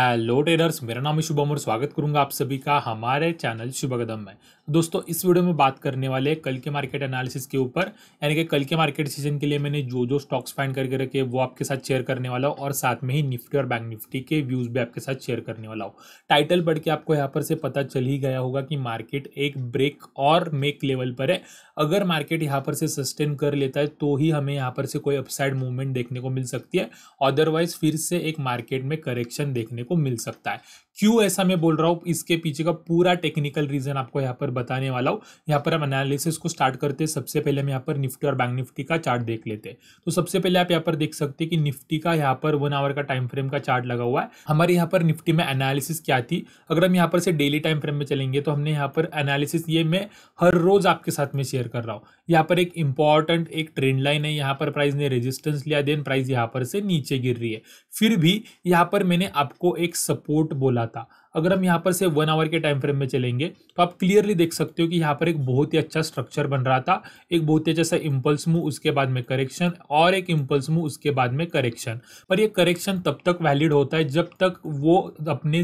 hello traders मेरा नाम है शुभम और स्वागत करूंगा आप सभी का हमारे चैनल कदम में दोस्तों इस वीडियो में बात करने वाले कल के मार्केट एनालिसिस के ऊपर यानी कि कल के मार्केट सीजन के लिए मैंने जो जो स्टॉक्स फाइंड करके रखे वो आपके साथ शेयर करने वाला हूँ और साथ में ही निफ्टी और बैंक निफ्टी के व्यूज भी आपके साथ शेयर करने वाला हूँ टाइटल पढ़ के आपको यहाँ पर से पता चल ही गया होगा कि मार्केट एक ब्रेक और मेक लेवल पर है अगर मार्केट यहाँ पर से सस्टेन कर लेता है तो ही हमें यहाँ पर से कोई अपसाइड मूवमेंट देखने को मिल सकती है अदरवाइज फिर से एक मार्केट में करेक्शन देखने को मिल सकता है क्यों ऐसा मैं बोल रहा हूँ इसके पीछे का पूरा टेक्निकल रीजन आपको यहाँ पर बताने वाला हूँ यहाँ पर हम एनालिसिस को स्टार्ट करते हैं सबसे पहले हम यहाँ पर निफ्टी और बैंक निफ्टी का चार्ट देख लेते हैं तो सबसे पहले आप यहाँ पर देख सकते हैं कि निफ्टी का यहाँ पर वन आवर का टाइम फ्रेम का चार्ट लगा हुआ है हमारे यहाँ पर निफ्टी में एनालिसिस क्या थी अगर हम यहाँ पर से डेली टाइम फ्रेम में चलेंगे तो हमने यहाँ पर एनालिसिस ये मैं हर रोज आपके साथ में शेयर कर रहा हूँ यहाँ पर एक इंपॉर्टेंट एक ट्रेंड लाइन है यहाँ पर प्राइस ने रेजिस्टेंस लिया देन प्राइस यहाँ पर से नीचे गिर रही है फिर भी यहाँ पर मैंने आपको एक सपोर्ट बोला था अगर हम यहाँ पर से वन आवर के टाइम फ्रेम में चलेंगे तो आप क्लियरली देख सकते हो कि यहाँ पर एक बहुत ही अच्छा स्ट्रक्चर बन रहा था एक बहुत ही अच्छा सा इम्पल्स मूव उसके बाद में करेक्शन और एक इम्पल्स मूव उसके बाद में करेक्शन पर ये करेक्शन तब तक वैलिड होता है जब तक वो अपने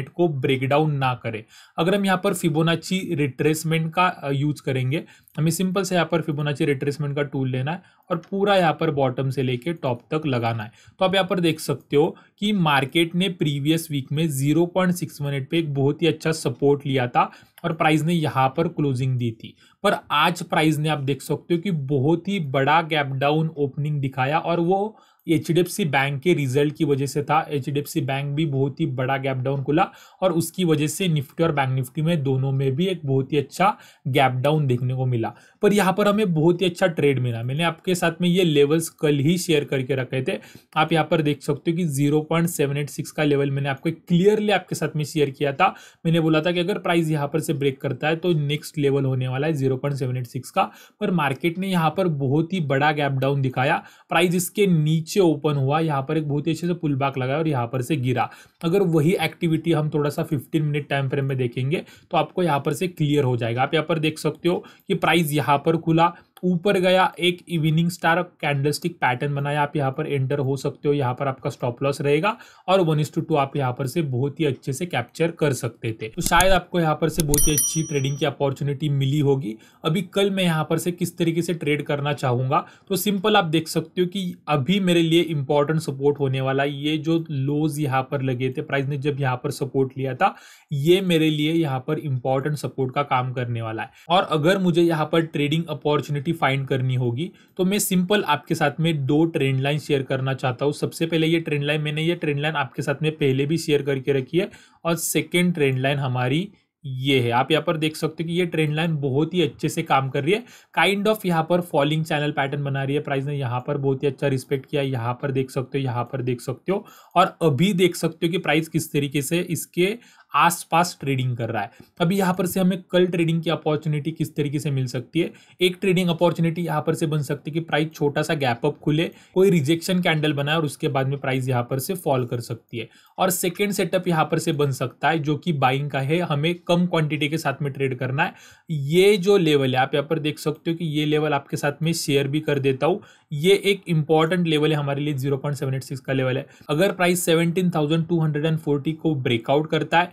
एट को ब्रेक डाउन ना करे अगर हम यहाँ पर फिबोनाची रिट्रेसमेंट का यूज करेंगे हमें सिंपल से यहाँ पर फिबोनाची रिट्रेसमेंट का टूल लेना है और पूरा यहाँ पर बॉटम से लेके टॉप तक लगाना है तो आप यहाँ पर देख सकते हो कि मार्केट ने प्रीवियस वीक में जीरो पॉइंट सिक्स एट पर एक बहुत ही अच्छा सपोर्ट लिया था और प्राइस ने यहाँ पर क्लोजिंग दी थी पर आज प्राइस ने आप देख सकते हो कि बहुत ही बड़ा गैप डाउन ओपनिंग दिखाया और वो एच बैंक के रिजल्ट की वजह से था एच बैंक भी बहुत ही बड़ा गैप डाउन खुला और उसकी वजह से निफ्टी और बैंक निफ्टी में दोनों में भी एक बहुत ही अच्छा गैप डाउन देखने को मिला पर यहाँ पर हमें बहुत ही अच्छा ट्रेड मिला मैंने आपके साथ में ये लेवल्स कल ही शेयर करके रखे थे आप यहाँ पर देख सकते हो कि जीरो का लेवल मैंने आपको क्लियरली आपके साथ में शेयर किया था मैंने बोला था कि अगर प्राइस यहाँ पर से ब्रेक करता है तो नेक्स्ट लेवल होने वाला है जीरो का पर मार्केट ने यहाँ पर बहुत ही बड़ा गैप डाउन दिखाया प्राइस इसके नीचे नीचे ओपन हुआ यहाँ पर एक बहुत ही अच्छे से पुल बैक लगाया और यहाँ पर से गिरा अगर वही एक्टिविटी हम थोड़ा सा फिफ्टीन मिनट टाइम फ्रेम में देखेंगे तो आपको यहाँ पर से क्लियर हो जाएगा आप यहाँ पर देख सकते हो कि प्राइस यहाँ पर खुला ऊपर गया एक इवनिंग स्टार कैंडलस्टिक पैटर्न बनाया आप यहाँ पर एंटर हो सकते हो यहाँ पर आपका स्टॉप लॉस रहेगा और वन टू टू आप यहाँ पर से बहुत ही अच्छे से कैप्चर कर सकते थे तो शायद आपको यहाँ पर से बहुत ही अच्छी ट्रेडिंग की अपॉर्चुनिटी मिली होगी अभी कल मैं यहाँ पर से किस तरीके से ट्रेड करना चाहूंगा तो सिंपल आप देख सकते हो कि अभी मेरे लिए इंपॉर्टेंट सपोर्ट होने वाला ये जो लोज यहाँ पर लगे थे प्राइस ने जब यहाँ पर सपोर्ट लिया था ये मेरे लिए यहाँ पर इंपॉर्टेंट सपोर्ट का काम करने वाला है और अगर मुझे यहाँ पर ट्रेडिंग अपॉर्चुनिटी सिमिलैरिटी फाइंड करनी होगी तो मैं सिंपल आपके साथ में दो ट्रेंड लाइन शेयर करना चाहता हूँ सबसे पहले ये ट्रेंड लाइन मैंने ये ट्रेंड लाइन आपके साथ में पहले भी शेयर करके रखी है और सेकेंड ट्रेंड लाइन हमारी ये है आप यहाँ पर देख सकते हो कि ये ट्रेंड लाइन बहुत ही अच्छे से काम कर रही है काइंड ऑफ यहाँ पर फॉलिंग चैनल पैटर्न बना रही है प्राइस ने यहाँ पर बहुत ही अच्छा रिस्पेक्ट किया यहाँ पर देख सकते हो यहाँ पर देख सकते हो और अभी देख सकते हो कि प्राइस किस तरीके से इसके आसपास ट्रेडिंग कर रहा है अभी यहाँ पर से हमें कल ट्रेडिंग की अपॉर्चुनिटी किस तरीके से मिल सकती है एक ट्रेडिंग अपॉर्चुनिटी यहाँ पर से बन सकती है कि प्राइस छोटा सा गैप अप खुले कोई रिजेक्शन कैंडल बनाए और उसके बाद में प्राइस यहाँ पर से फॉल कर सकती है और सेकेंड सेटअप यहाँ पर से बन सकता है जो कि बाइंग का है हमें कम क्वांटिटी के साथ में ट्रेड करना है ये जो लेवल है आप यहाँ पर देख सकते हो कि ये लेवल आपके साथ में शेयर भी कर देता हूँ ये एक इंपॉर्टेंट लेवल है हमारे लिए सिक्स का लेवल है अगर प्राइस फोर्टी को ब्रेकआउट करता है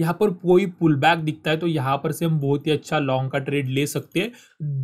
यहाँ पर कोई पुल बैक दिखता है तो यहाँ पर से हम बहुत ही अच्छा लॉन्ग का ट्रेड ले सकते हैं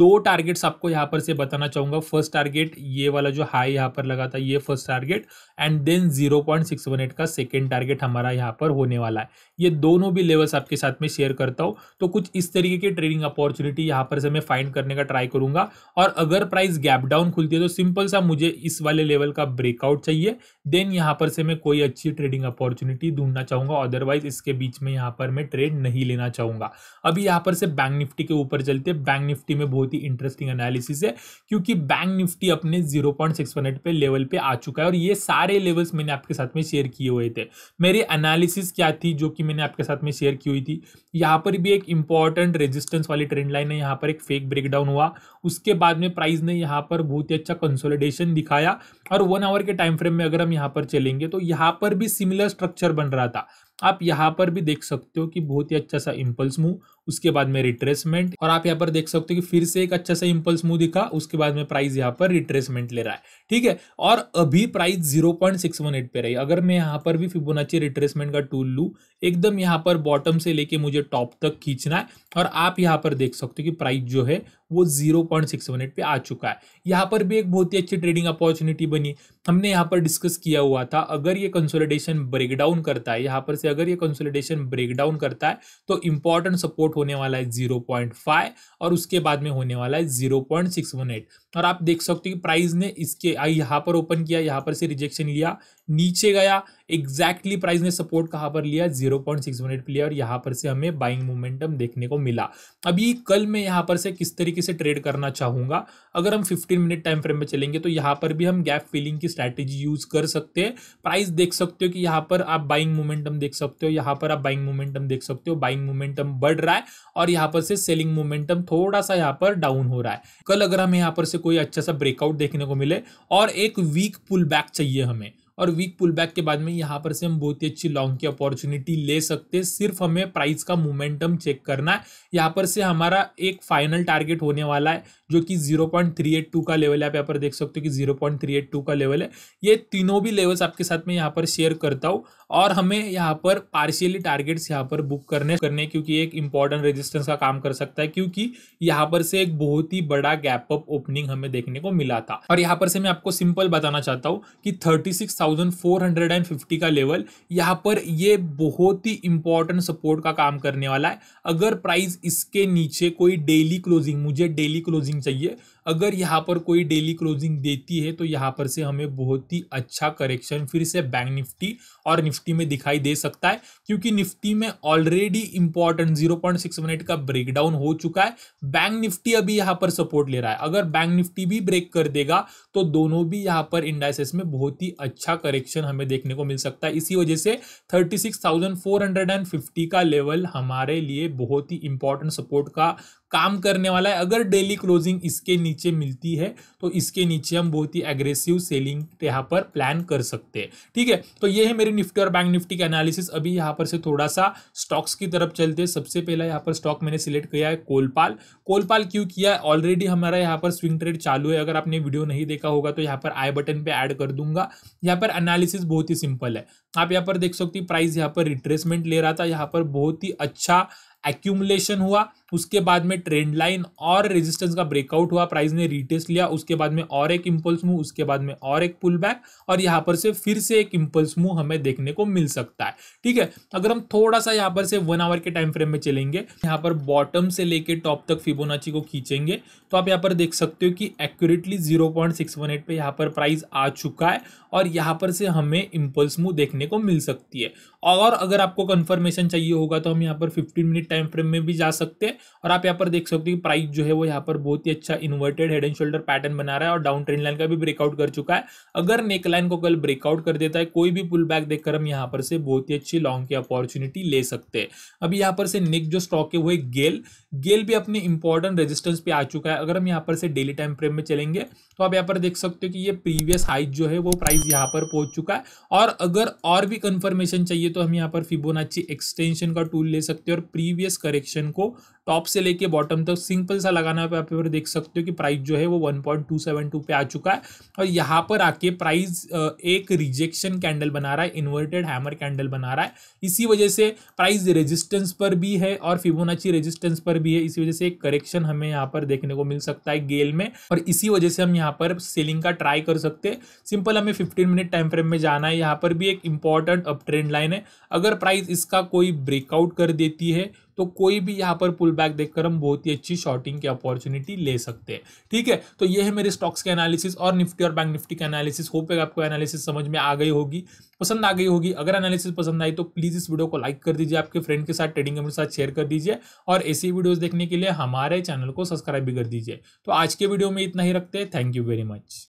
दो टारगेट्स आपको यहाँ पर से बताना चाहूंगा फर्स्ट टारगेट ये वाला जो हाई यहाँ पर लगा था ये फर्स्ट टारगेट एंड देन 0.618 का सेकेंड टारगेट हमारा यहाँ पर होने वाला है ये दोनों भी लेवल्स आपके साथ में शेयर करता हूँ तो कुछ इस तरीके की ट्रेडिंग अपॉर्चुनिटी यहाँ पर से मैं फाइंड करने का ट्राई करूंगा और अगर प्राइस गैप डाउन खुलती है तो सिंपल सा मुझे इस वाले लेवल का ब्रेकआउट चाहिए देन यहाँ पर से मैं कोई अच्छी ट्रेडिंग अपॉर्चुनिटी ढूंढना चाहूंगा अदरवाइज इसके बीच में यहाँ यहाँ पर मैं ट्रेड नहीं लेना चाहूंगा अभी यहाँ पर से बैंक निफ्टी के ऊपर चलते हैं बैंक निफ्टी में बहुत ही इंटरेस्टिंग एनालिसिस है क्योंकि बैंक निफ्टी अपने जीरो पे लेवल पे आ चुका है और ये सारे लेवल्स मैंने आपके साथ में शेयर किए हुए थे मेरी एनालिसिस क्या थी जो कि मैंने आपके साथ में शेयर की हुई थी यहाँ पर भी एक इंपॉर्टेंट रेजिस्टेंस वाली ट्रेंड लाइन है यहाँ पर एक फेक ब्रेकडाउन हुआ उसके बाद में प्राइस ने यहाँ पर बहुत ही अच्छा कंसोलिडेशन दिखाया और वन आवर के टाइम फ्रेम में अगर हम यहाँ पर चलेंगे तो यहाँ पर भी सिमिलर स्ट्रक्चर बन रहा था आप यहाँ पर भी देख सकते हो कि बहुत ही अच्छा सा इम्पल्स मूव उसके बाद में रिट्रेसमेंट और आप यहाँ पर देख सकते हो कि फिर से एक अच्छा सा इंपल्स मूव दिखा उसके बाद में प्राइस यहाँ पर रिट्रेसमेंट ले रहा है ठीक है और अभी price zero point six one eight पे रही अगर मैं यहाँ पर भी फिबोनाची रिट्रेसमेंट का टूल लू एकदम यहाँ पर बॉटम से लेके मुझे टॉप तक खींचना है और आप यहाँ पर देख सकते हो कि प्राइस जो है वो zero point six one eight पे आ चुका है यहाँ पर भी एक बहुत ही अच्छी ट्रेडिंग अपॉर्चुनिटी बनी हमने यहाँ पर डिस्कस किया हुआ था अगर ये कंसोलिडेशन ब्रेकडाउन करता है यहाँ पर से अगर ये कंसोलिडेशन ब्रेकडाउन करता है तो इंपॉर्टेंट सपोर्ट होने वाला है जीरो पॉइंट फाइव और उसके बाद में होने वाला है zero point six one eight और आप देख सकते हो कि प्राइस ने इसके यहाँ पर ओपन किया यहाँ पर से रिजेक्शन लिया नीचे गया एग्जैक्टली exactly प्राइस ने सपोर्ट कहां पर लिया मिनट पर लिया और यहां पर से हमें बाइंग मोमेंटम देखने को मिला अभी कल मैं यहां पर से किस तरीके से ट्रेड करना चाहूंगा अगर हम 15 मिनट टाइम फ्रेम में चलेंगे तो यहां पर भी हम गैप फिलिंग की स्ट्रैटेजी यूज कर सकते हैं प्राइस देख सकते हो कि यहां पर आप बाइंग मोमेंटम देख सकते हो यहां पर आप बाइंग मोमेंटम देख सकते हो बाइंग मोमेंटम बढ़ रहा है और यहां पर से सेलिंग मोमेंटम थोड़ा सा यहां पर डाउन हो रहा है कल अगर हमें यहां पर से कोई अच्छा सा ब्रेकआउट देखने को मिले और एक वीक पुल बैक चाहिए हमें और वीक पुल बैक के बाद में यहाँ पर से हम बहुत ही अच्छी लॉन्ग की अपॉर्चुनिटी ले सकते हैं सिर्फ हमें प्राइस का मोमेंटम चेक करना है यहाँ पर से हमारा एक फाइनल टारगेट होने वाला है जो कि 0.382 का लेवल है आप यहाँ पर देख सकते हो कि 0.382 का लेवल है ये तीनों भी लेवल्स आपके साथ में यहाँ पर शेयर करता हूँ और हमें यहाँ पर पार्शियली टारगेट्स यहाँ पर बुक करने करने क्योंकि एक इंपॉर्टेंट रेजिस्टेंस का काम कर सकता है क्योंकि यहाँ पर से एक बहुत ही बड़ा गैप अप ओपनिंग हमें देखने को मिला था और यहाँ पर से मैं आपको सिंपल बताना चाहता हूँ कि thirty six thousand four hundred and fifty का लेवल यहाँ पर ये बहुत ही इंपॉर्टेंट सपोर्ट का काम करने वाला है अगर प्राइस इसके नीचे कोई डेली क्लोजिंग मुझे डेली क्लोजिंग चाहिए अगर यहाँ पर कोई डेली क्लोजिंग देती है तो यहाँ पर से हमें बहुत ही अच्छा करेक्शन फिर से बैंक निफ्टी और निफ्टी में दिखाई दे सकता है क्योंकि निफ्टी में ऑलरेडी इंपॉर्टेंट 0.618 का ब्रेकडाउन हो चुका है बैंक निफ्टी अभी यहाँ पर सपोर्ट ले रहा है अगर बैंक निफ्टी भी ब्रेक कर देगा तो दोनों भी यहाँ पर इंडाइसेस में बहुत ही अच्छा करेक्शन हमें देखने को मिल सकता है इसी वजह से थर्टी का लेवल हमारे लिए बहुत ही इंपॉर्टेंट सपोर्ट का काम करने वाला है अगर डेली क्लोजिंग इसके नीचे मिलती है तो इसके नीचे हम बहुत ही एग्रेसिव सेलिंग यहाँ पर प्लान कर सकते हैं ठीक है तो ये है मेरी निफ्टी और बैंक निफ्टी के एनालिसिस अभी यहाँ पर से थोड़ा सा स्टॉक्स की तरफ चलते हैं सबसे पहला यहाँ पर स्टॉक मैंने सिलेक्ट किया है कोलपाल कोलपाल क्यों किया है ऑलरेडी हमारा यहाँ पर स्विंग ट्रेड चालू है अगर आपने वीडियो नहीं देखा होगा तो यहाँ पर आई बटन पर ऐड कर दूंगा यहाँ पर एनालिसिस बहुत ही सिंपल है आप यहाँ पर देख सकते प्राइस यहाँ पर रिट्रेसमेंट ले रहा था यहाँ पर बहुत ही अच्छा एक्यूमुलेशन हुआ उसके बाद में ट्रेंड लाइन और रेजिस्टेंस का ब्रेकआउट हुआ प्राइस ने रिटेस्ट लिया उसके बाद में और एक इम्पल्स मूव उसके बाद में और एक पुल बैक और यहाँ पर से फिर से एक इम्पल्स मूव हमें देखने को मिल सकता है ठीक है अगर हम थोड़ा सा यहाँ पर से वन आवर के टाइम फ्रेम में चलेंगे यहाँ पर बॉटम से लेकर टॉप तक फिबोनाची को खींचेंगे तो आप यहाँ पर देख सकते हो कि accurately zero point six one eight यहाँ पर प्राइस आ चुका है और यहाँ पर से हमें इम्पल्स मूव देखने को मिल सकती है और अगर आपको कन्फर्मेशन चाहिए होगा तो हम यहाँ पर फिफ्टीन मिनट टाइम फ्रेम में भी जा सकते हैं और आप यहाँ पर देख सकते हो कि प्राइस जो है वो यहाँ पर बहुत ही अच्छा inverted head and shoulder pattern बना रहा है और डाउन ट्रेन लाइन का भी ब्रेकआउट कर चुका है अगर नेक लाइन को कल ब्रेकआउट कर देता है कोई भी पुल बैक देखकर हम यहाँ पर से बहुत ही अच्छी लॉन्ग की अपॉर्चुनिटी ले सकते हैं अभी यहाँ पर से नेक जो स्टॉक है वो है गेल गेल भी अपने इंपॉर्टेंट रेजिस्टेंस पे आ चुका है अगर हम यहाँ पर से डेली टाइम फ्रेम में चलेंगे तो आप यहाँ पर देख सकते हो कि ये प्रीवियस हाइट जो है वो प्राइस यहाँ पर पहुंच चुका है और अगर और भी कंफर्मेशन चाहिए तो हम यहाँ पर फिबोनाची एक्सटेंशन का टूल ले सकते हैं और प्रीवियस करेक्शन को टॉप से लेके बॉटम तक सिंपल सा लगाना है आप पर देख सकते हो कि प्राइस जो है वो 1.272 पे आ चुका है और यहाँ पर आके प्राइस एक रिजेक्शन कैंडल बना रहा है इन्वर्टेड हैमर कैंडल बना रहा है इसी वजह से प्राइस रेजिस्टेंस पर भी है और फिबोनाची रेजिस्टेंस पर भी है इसी वजह से एक करेक्शन हमें यहाँ पर देखने को मिल सकता है गेल में और इसी वजह से हम यहाँ पर सेलिंग का ट्राई कर सकते सिंपल हमें फिफ्टीन मिनट टाइम फ्रेम में जाना है यहाँ पर भी एक इंपॉर्टेंट अप ट्रेंड लाइन है अगर प्राइस इसका कोई ब्रेकआउट कर देती है तो कोई भी यहाँ पर पुल बैक देखकर हम बहुत ही अच्छी शॉर्टिंग की अपॉर्चुनिटी ले सकते हैं ठीक है तो ये है मेरे स्टॉक्स के एनालिसिस और निफ्टी और बैंक निफ्टी का एनालिसिस होप है आपको एनालिसिस समझ में आ गई होगी पसंद आ गई होगी अगर एनालिसिस पसंद आई तो प्लीज़ इस वीडियो को लाइक कर दीजिए आपके फ्रेंड के साथ ट्रेडिंग के साथ शेयर कर दीजिए और ऐसी वीडियोज़ देखने के लिए हमारे चैनल को सब्सक्राइब भी कर दीजिए तो आज के वीडियो में इतना ही रखते हैं थैंक यू वेरी मच